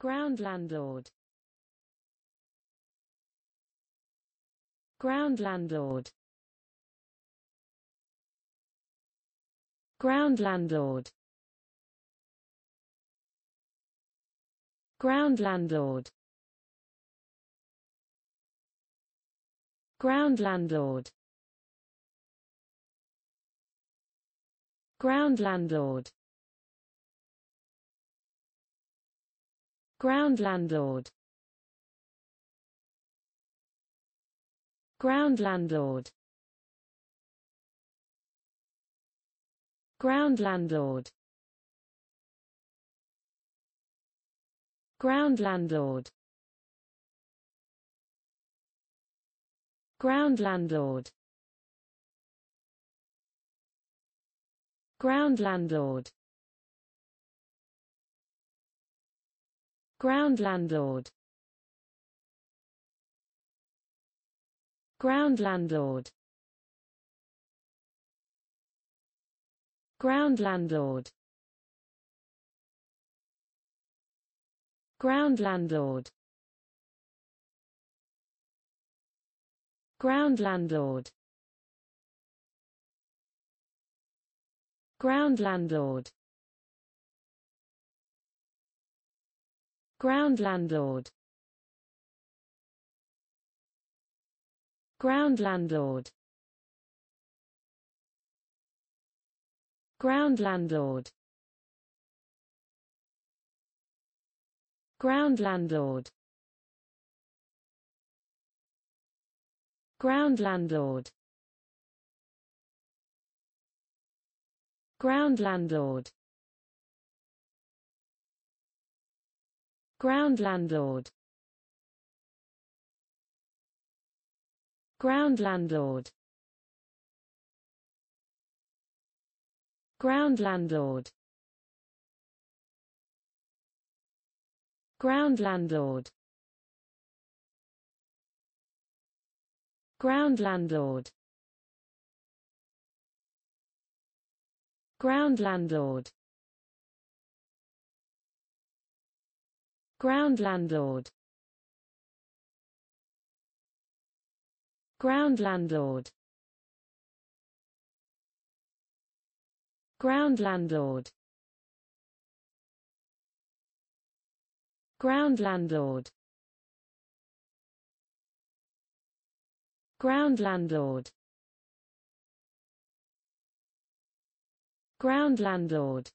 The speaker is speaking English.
Ground landlord. Ground landlord. Ground landlord. Ground landlord. Ground landlord. Ground landlord. Ground landlord Ground landlord Ground landlord Ground landlord Ground landlord Ground landlord Ground landlord Ground landlord Ground landlord Ground landlord Ground landlord Ground landlord Ground landlord Ground landlord Ground landlord Ground landlord Ground landlord Ground landlord Ground landlord Ground landlord Ground landlord Ground landlord Ground landlord Ground landlord Ground landlord Ground landlord Ground landlord Ground landlord Ground landlord Ground landlord